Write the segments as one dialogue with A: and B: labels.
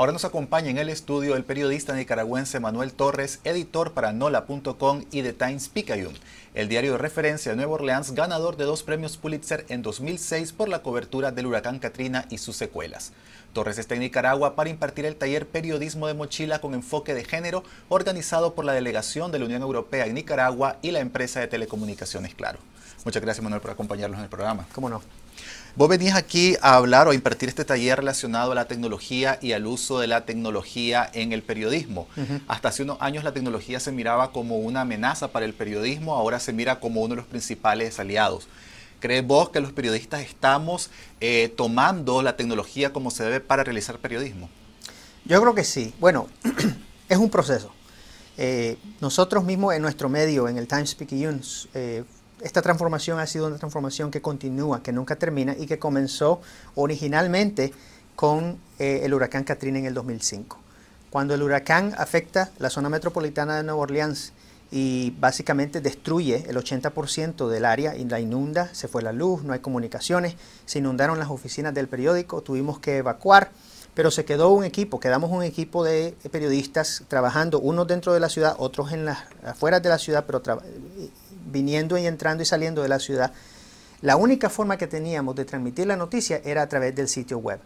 A: Ahora nos acompaña en el estudio el periodista nicaragüense Manuel Torres, editor para NOLA.com y The Times Picayune, el diario de referencia de Nueva Orleans, ganador de dos premios Pulitzer en 2006 por la cobertura del huracán Katrina y sus secuelas. Torres está en Nicaragua para impartir el taller Periodismo de Mochila con enfoque de género, organizado por la delegación de la Unión Europea en Nicaragua y la empresa de telecomunicaciones Claro. Muchas gracias, Manuel, por acompañarnos en el programa. ¿Cómo no? Vos venís aquí a hablar o a impartir este taller relacionado a la tecnología y al uso de la tecnología en el periodismo. Hasta hace unos años la tecnología se miraba como una amenaza para el periodismo, ahora se mira como uno de los principales aliados. ¿Crees vos que los periodistas estamos eh, tomando la tecnología como se debe para realizar periodismo?
B: Yo creo que sí. Bueno, es un proceso. Eh, nosotros mismos en nuestro medio, en el Times speaking eh, esta transformación ha sido una transformación que continúa, que nunca termina y que comenzó originalmente con eh, el huracán Katrina en el 2005. Cuando el huracán afecta la zona metropolitana de Nueva Orleans y básicamente destruye el 80% del área y la inunda, se fue la luz, no hay comunicaciones, se inundaron las oficinas del periódico, tuvimos que evacuar, pero se quedó un equipo, quedamos un equipo de periodistas trabajando, unos dentro de la ciudad, otros en las afueras de la ciudad, pero viniendo y entrando y saliendo de la ciudad, la única forma que teníamos de transmitir la noticia era a través del sitio web.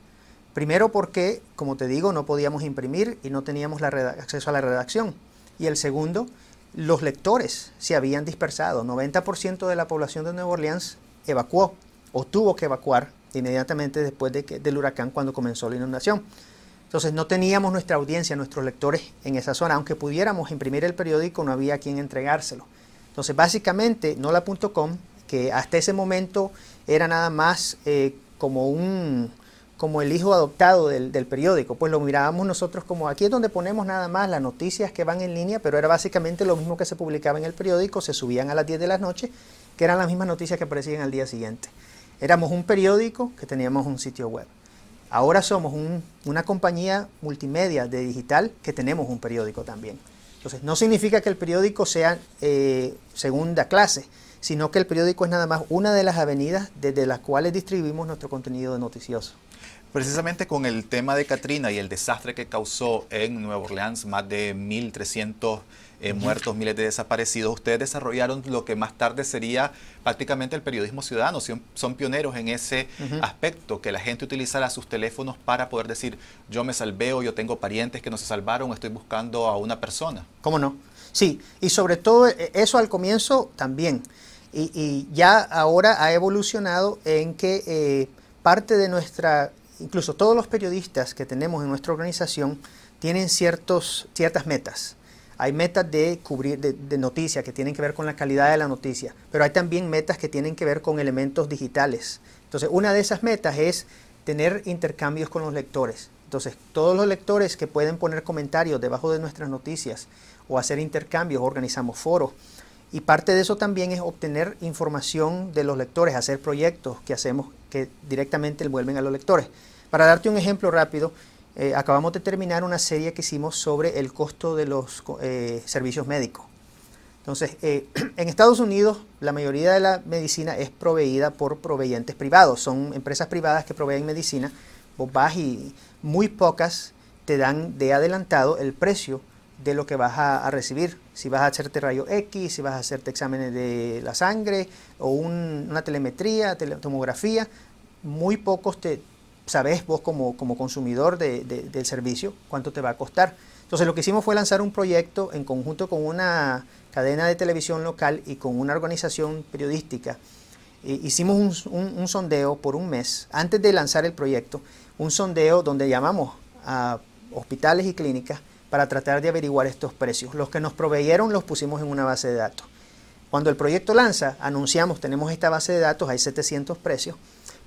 B: Primero porque, como te digo, no podíamos imprimir y no teníamos acceso a la redacción. Y el segundo, los lectores se habían dispersado. 90% de la población de Nueva Orleans evacuó o tuvo que evacuar inmediatamente después del huracán cuando comenzó la inundación. Entonces no teníamos nuestra audiencia, nuestros lectores en esa zona. Aunque pudiéramos imprimir el periódico, no había quien entregárselo. Entonces, básicamente, nola.com, que hasta ese momento era nada más eh, como un como el hijo adoptado del, periódico, pues lo mirábamos nosotros como aquí es donde ponemos nada más las noticias que van en línea, pero era básicamente lo mismo que se publicaba en el periódico, se subían a las 10 de la noche, que eran las mismas noticias que aparecían al día siguiente. Éramos un periódico que teníamos un sitio web. Ahora somos una compañía multimedia de digital que tenemos un periódico también. Entonces, no significa que el periódico sea eh, segunda clase, sino que el periódico es nada más una de las avenidas desde las cuales distribuimos nuestro contenido noticioso.
A: Precisamente con el tema de Katrina y el desastre que causó en Nueva Orleans, más de 1.300 eh, muertos, miles de desaparecidos. Ustedes desarrollaron lo que más tarde sería prácticamente el periodismo ciudadano. Son, pioneros en ese aspecto, que la gente utilizara sus teléfonos para poder decir, yo me salvé yo tengo parientes que no se salvaron, estoy buscando a una persona. ¿Cómo no?
B: Sí, y sobre todo eh, eso al comienzo también. Y, ya ahora ha evolucionado en que eh, parte de nuestra, incluso todos los periodistas que tenemos en nuestra organización, tienen ciertos, ciertas metas. Hay metas de cubrir de, noticias que tienen que ver con la calidad de la noticia, pero hay también metas que tienen que ver con elementos digitales. Entonces, una de esas metas es tener intercambios con los lectores. Entonces, todos los lectores que pueden poner comentarios debajo de nuestras noticias o hacer intercambios, organizamos foros. Y parte de eso también es obtener información de los lectores, hacer proyectos que hacemos que directamente vuelven a los lectores. Para darte un ejemplo rápido, eh, acabamos de terminar una serie que hicimos sobre el costo de los eh, servicios médicos. Entonces, eh, en Estados Unidos la mayoría de la medicina es proveída por proveyentes privados, son empresas privadas que proveen medicina, vos vas y muy pocas te dan de adelantado el precio de lo que vas a, recibir. Si vas a hacerte rayo X, si vas a hacerte exámenes de la sangre o una telemetría, tomografía, muy pocos te, sabes vos como, como consumidor de, del servicio cuánto te va a costar. Entonces lo que hicimos fue lanzar un proyecto en conjunto con una cadena de televisión local y con una organización periodística. E, hicimos un, un, sondeo por un mes, antes de lanzar el proyecto, un sondeo donde llamamos a hospitales y clínicas para tratar de averiguar estos precios. Los que nos proveyeron los pusimos en una base de datos. Cuando el proyecto lanza, anunciamos, tenemos esta base de datos, hay 700 precios,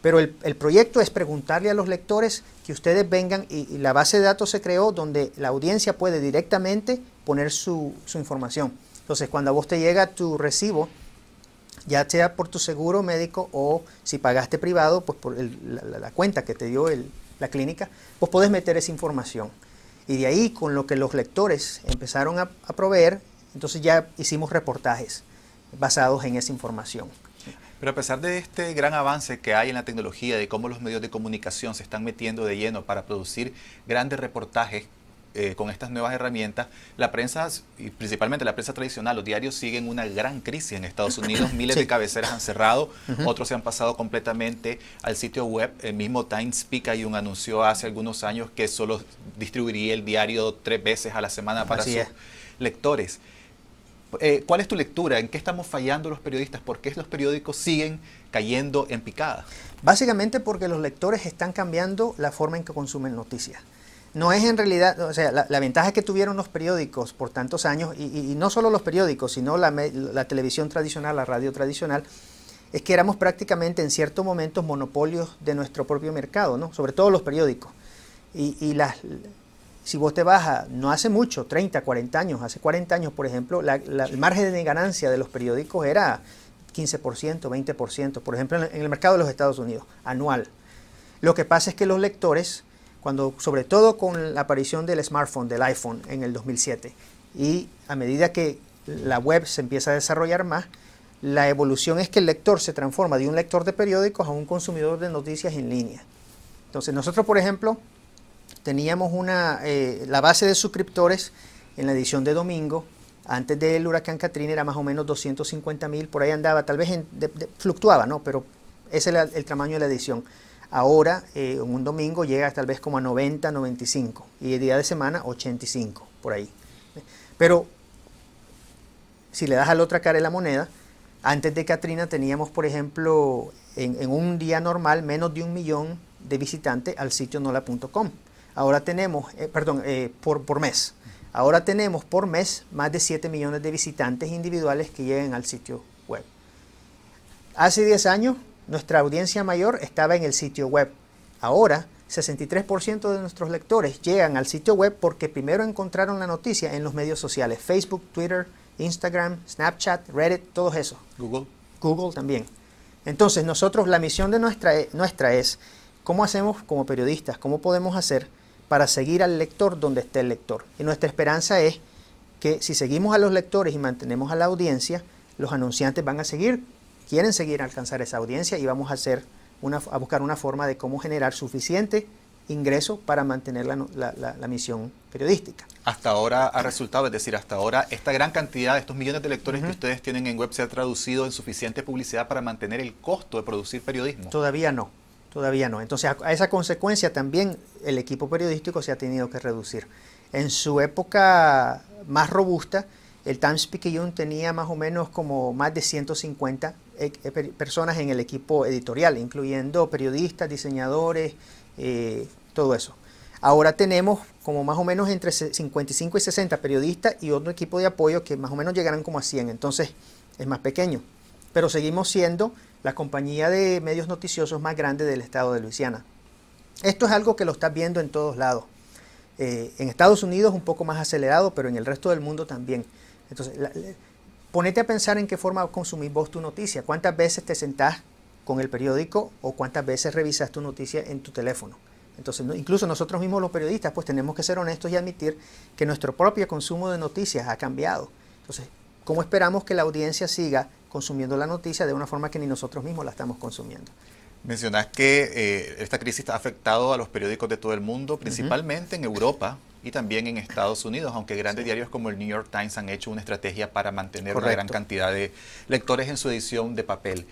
B: pero el, proyecto es preguntarle a los lectores que ustedes vengan y, la base de datos se creó donde la audiencia puede directamente poner su, información. Entonces, cuando a vos te llega tu recibo, ya sea por tu seguro médico o si pagaste privado, pues por la, cuenta que te dio la clínica, pues podés meter esa información. Y de ahí, con lo que los lectores empezaron a proveer, entonces ya hicimos reportajes basados en esa información.
A: Pero a pesar de este gran avance que hay en la tecnología, de cómo los medios de comunicación se están metiendo de lleno para producir grandes reportajes eh, con estas nuevas herramientas, la prensa, y principalmente la prensa tradicional, los diarios siguen una gran crisis en Estados Unidos. Miles de cabeceras han cerrado, otros se han pasado completamente al sitio web. El mismo Times y un anunció hace algunos años que solo distribuiría el diario tres veces a la semana para sus lectores. Eh, ¿Cuál es tu lectura? ¿En qué estamos fallando los periodistas? ¿Por qué los periódicos siguen cayendo en picada?
B: Básicamente porque los lectores están cambiando la forma en que consumen noticias. No es en realidad, o sea, la, ventaja que tuvieron los periódicos por tantos años, y, no solo los periódicos, sino la, televisión tradicional, la radio tradicional, es que éramos prácticamente en ciertos momentos monopolios de nuestro propio mercado, ¿no? sobre todo los periódicos. y las, si vos te bajas, no hace mucho, 30, 40 años, hace 40 años, por ejemplo, la, el margen de ganancia de los periódicos era 15%, 20%, por ejemplo, en el mercado de los Estados Unidos, anual. Lo que pasa es que los lectores, cuando, sobre todo con la aparición del smartphone, del iPhone en el 2007, y a medida que la web se empieza a desarrollar más, la evolución es que el lector se transforma de un lector de periódicos a un consumidor de noticias en línea. Entonces nosotros, por ejemplo, Teníamos una, eh, la base de suscriptores en la edición de domingo, antes del huracán Katrina era más o menos 250 mil, por ahí andaba, tal vez fluctuaba, ¿no? Pero ese era el, tamaño de la edición. Ahora, eh, en un domingo llega tal vez como a 90, 95 y el día de semana 85, por ahí. Pero si le das a la otra cara de la moneda, antes de Katrina teníamos, por ejemplo, en, en un día normal menos de un millón de visitantes al sitio nola.com. Ahora tenemos, eh, perdón, eh, por, por mes. Ahora tenemos por mes más de 7 millones de visitantes individuales que llegan al sitio web. Hace 10 años nuestra audiencia mayor estaba en el sitio web. Ahora 63% de nuestros lectores llegan al sitio web porque primero encontraron la noticia en los medios sociales, Facebook, Twitter, Instagram, Snapchat, Reddit, todos esos. Google. Google también. Entonces nosotros la misión de nuestra, eh, nuestra es cómo hacemos como periodistas, cómo podemos hacer para seguir al lector donde esté el lector. Y nuestra esperanza es que si seguimos a los lectores y mantenemos a la audiencia, los anunciantes van a seguir, quieren seguir alcanzar esa audiencia y vamos a, hacer una, buscar una forma de cómo generar suficiente ingreso para mantener la, misión periodística.
A: Hasta ahora ha resultado, es decir, hasta ahora esta gran cantidad, estos millones de lectores que ustedes tienen en web se ha traducido en suficiente publicidad para mantener el costo de producir periodismo. Todavía no.
B: Todavía no. Entonces, a, esa consecuencia también el equipo periodístico se ha tenido que reducir. En su época más robusta, el Times Picayune tenía más o menos como más de 150 eh, eh, personas en el equipo editorial, incluyendo periodistas, diseñadores, eh, todo eso. Ahora tenemos como más o menos entre 55 y 60 periodistas y otro equipo de apoyo que más o menos llegarán como a 100, entonces es más pequeño. Pero seguimos siendo la compañía de medios noticiosos más grande del estado de Luisiana. Esto es algo que lo estás viendo en todos lados. Eh, en Estados Unidos un poco más acelerado, pero en el resto del mundo también. Entonces, ponete a pensar en qué forma consumís vos tu noticia. ¿Cuántas veces te sentás con el periódico o cuántas veces revisas tu noticia en tu teléfono? Entonces, incluso nosotros mismos los periodistas, pues tenemos que ser honestos y admitir que nuestro propio consumo de noticias ha cambiado. Entonces, ¿cómo esperamos que la audiencia siga consumiendo la noticia de una forma que ni nosotros mismos la estamos consumiendo.
A: Mencionas que eh, esta crisis ha afectado a los periódicos de todo el mundo, principalmente en Europa y también en Estados Unidos, aunque grandes diarios como el New York Times han hecho una estrategia para mantener una gran cantidad de lectores en su edición de papel.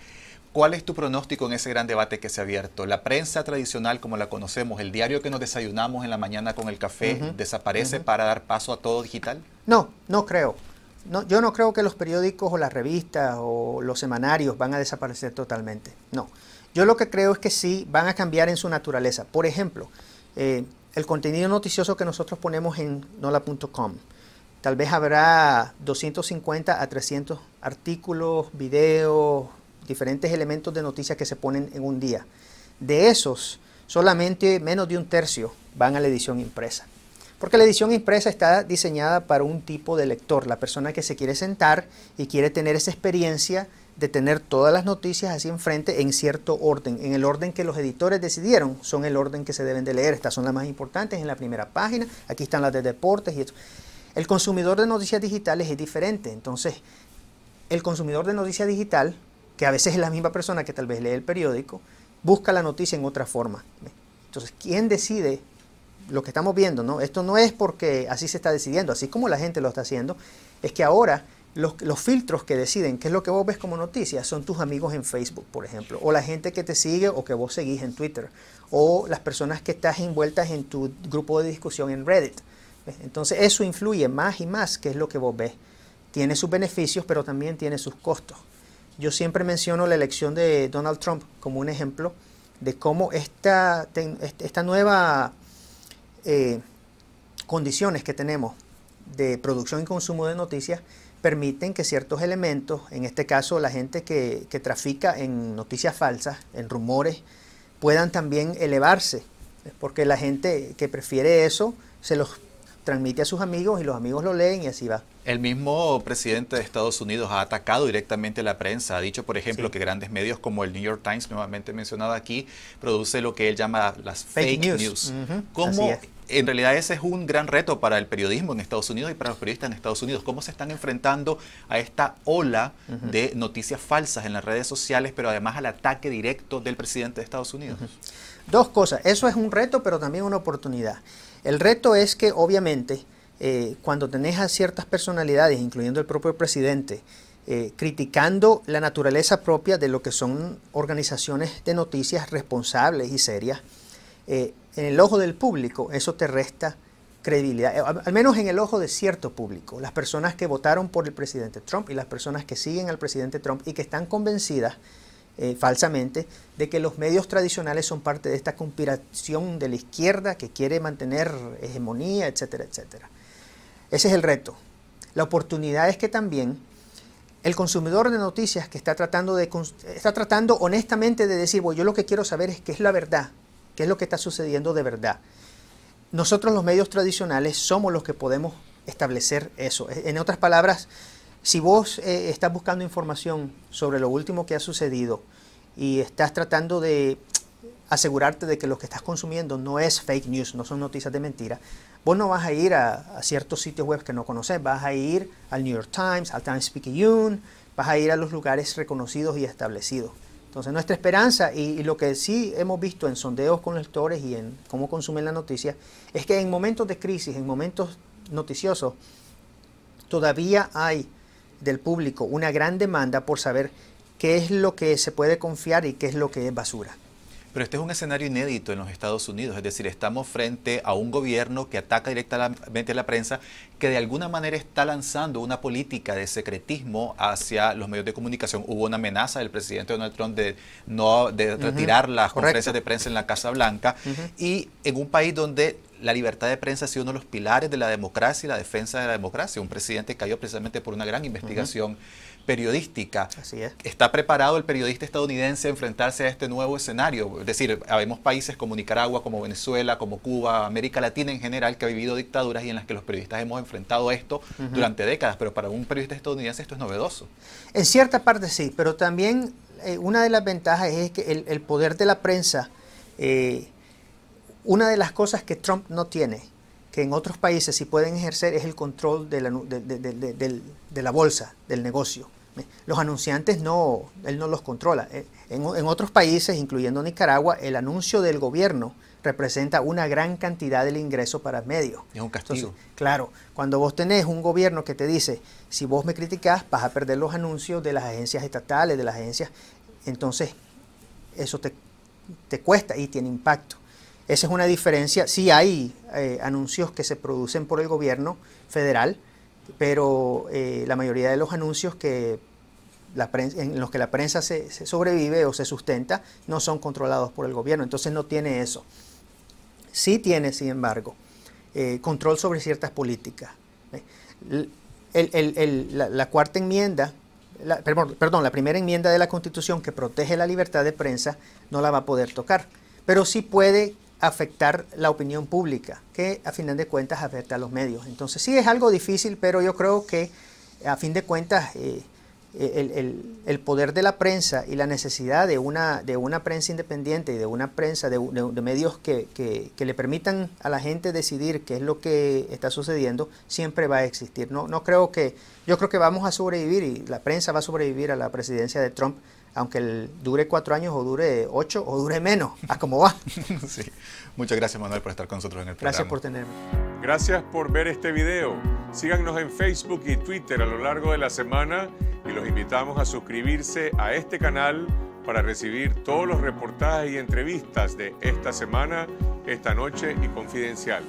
A: ¿Cuál es tu pronóstico en ese gran debate que se ha abierto? ¿La prensa tradicional como la conocemos, el diario que nos desayunamos en la mañana con el café, desaparece para dar paso a todo digital?
B: No, no creo no, yo no creo que los periódicos o las revistas o los semanarios van a desaparecer totalmente. No. Yo lo que creo es que sí van a cambiar en su naturaleza. Por ejemplo, eh, el contenido noticioso que nosotros ponemos en nola.com. Tal vez habrá 250 a 300 artículos, videos, diferentes elementos de noticias que se ponen en un día. De esos, solamente menos de un tercio van a la edición impresa. Porque la edición impresa está diseñada para un tipo de lector, la persona que se quiere sentar y quiere tener esa experiencia de tener todas las noticias así enfrente en cierto orden, en el orden que los editores decidieron, son el orden que se deben de leer, estas son las más importantes en la primera página, aquí están las de deportes y eso. El consumidor de noticias digitales es diferente, entonces el consumidor de noticias digital, que a veces es la misma persona que tal vez lee el periódico, busca la noticia en otra forma. Entonces, ¿quién decide lo que estamos viendo, ¿no? Esto no es porque así se está decidiendo, así como la gente lo está haciendo, es que ahora los, filtros que deciden qué es lo que vos ves como noticias son tus amigos en Facebook, por ejemplo, o la gente que te sigue o que vos seguís en Twitter, o las personas que estás envueltas en tu grupo de discusión en Reddit. Entonces eso influye más y más qué es lo que vos ves. Tiene sus beneficios, pero también tiene sus costos. Yo siempre menciono la elección de Donald Trump como un ejemplo de cómo esta, esta nueva eh, condiciones que tenemos de producción y consumo de noticias permiten que ciertos elementos, en este caso la gente que, que trafica en noticias falsas, en rumores, puedan también elevarse, porque la gente que prefiere eso se los transmite a sus amigos y los amigos lo leen y así va.
A: El mismo presidente de Estados Unidos ha atacado directamente la prensa. Ha dicho, por ejemplo, que grandes medios como el New York Times, nuevamente mencionado aquí, produce lo que él llama las fake, news. ¿Cómo en realidad ese es un gran reto para el periodismo en Estados Unidos y para los periodistas en Estados Unidos. ¿Cómo se están enfrentando a esta ola de noticias falsas en las redes sociales, pero además al ataque directo del presidente de Estados Unidos?
B: Dos cosas. Eso es un reto, pero también una oportunidad. El reto es que obviamente eh, cuando tenés a ciertas personalidades, incluyendo el propio presidente, eh, criticando la naturaleza propia de lo que son organizaciones de noticias responsables y serias, eh, en el ojo del público eso te resta credibilidad, al menos en el ojo de cierto público, las personas que votaron por el presidente Trump y las personas que siguen al presidente Trump y que están convencidas eh, falsamente de que los medios tradicionales son parte de esta conspiración de la izquierda que quiere mantener hegemonía, etcétera, etcétera. Ese es el reto. La oportunidad es que también el consumidor de noticias que está tratando, de, está tratando honestamente de decir, bueno, yo lo que quiero saber es qué es la verdad, qué es lo que está sucediendo de verdad. Nosotros los medios tradicionales somos los que podemos establecer eso. En otras palabras, si vos eh, estás buscando información sobre lo último que ha sucedido y estás tratando de asegurarte de que lo que estás consumiendo no es fake news, no son noticias de mentira, vos no vas a ir a, ciertos sitios web que no conoces, vas a ir al New York Times, al Times Picayune, vas a ir a los lugares reconocidos y establecidos. Entonces nuestra esperanza y, lo que sí hemos visto en sondeos con lectores y en cómo consumen la noticia es que en momentos de crisis, en momentos noticiosos, todavía hay del público una gran demanda por saber qué es lo que se puede confiar y qué es lo que es basura.
A: Pero este es un escenario inédito en los Estados Unidos, es decir, estamos frente a un gobierno que ataca directamente a la prensa, que de alguna manera está lanzando una política de secretismo hacia los medios de comunicación. Hubo una amenaza del presidente Donald Trump de, no, retirar las conferencias de prensa en la Casa Blanca y en un país donde la libertad de prensa ha sido uno de los pilares de la democracia y la defensa de la democracia. Un presidente cayó precisamente por una gran investigación periodística. Así ¿Está preparado el periodista estadounidense a enfrentarse a este nuevo escenario? Es decir, habemos países como Nicaragua, como Venezuela, como Cuba, América Latina en general, que ha vivido dictaduras y en las que los periodistas hemos enfrentado esto durante décadas, pero para un periodista estadounidense esto es novedoso.
B: En cierta parte sí, pero también eh, una de las ventajas es que el, poder de la prensa... Eh, una de las cosas que Trump no tiene, que en otros países sí pueden ejercer, es el control de la, bolsa, del negocio. Los anunciantes no, él no los controla. Eh, en, otros países, incluyendo Nicaragua, el anuncio del gobierno representa una gran cantidad del ingreso para medios.
A: Es un castigo.
B: claro, cuando vos tenés un gobierno que te dice, si vos me criticás, vas a perder los anuncios de las agencias estatales, de las agencias, entonces eso te cuesta y tiene impacto. Esa es una diferencia. Sí hay eh, anuncios que se producen por el gobierno federal, pero eh, la mayoría de los anuncios que en los que la prensa se, sobrevive o se sustenta no son controlados por el gobierno. Entonces no tiene eso. Sí tiene, sin embargo, eh, control sobre ciertas políticas. la, cuarta enmienda, perdón, la primera enmienda de la Constitución que protege la libertad de prensa no la va a poder tocar, pero sí puede afectar la opinión pública, que a final de cuentas afecta a los medios. Entonces sí es algo difícil, pero yo creo que a fin de cuentas eh, eh, el, poder de la prensa y la necesidad de una, de una prensa independiente y de una prensa, de, medios que, que, le permitan a la gente decidir qué es lo que está sucediendo, siempre va a existir. No, no creo que, yo creo que vamos a sobrevivir y la prensa va a sobrevivir a la presidencia de Trump aunque el dure cuatro años o dure ocho o
A: dure menos, a como va. sí. Muchas gracias Manuel por estar con nosotros en el programa. Gracias por tenerme.
B: Gracias por ver este video. Síganos en Facebook y Twitter a lo largo de la semana y los invitamos a suscribirse a este canal para recibir todos los reportajes y entrevistas de esta semana, esta noche y confidencial.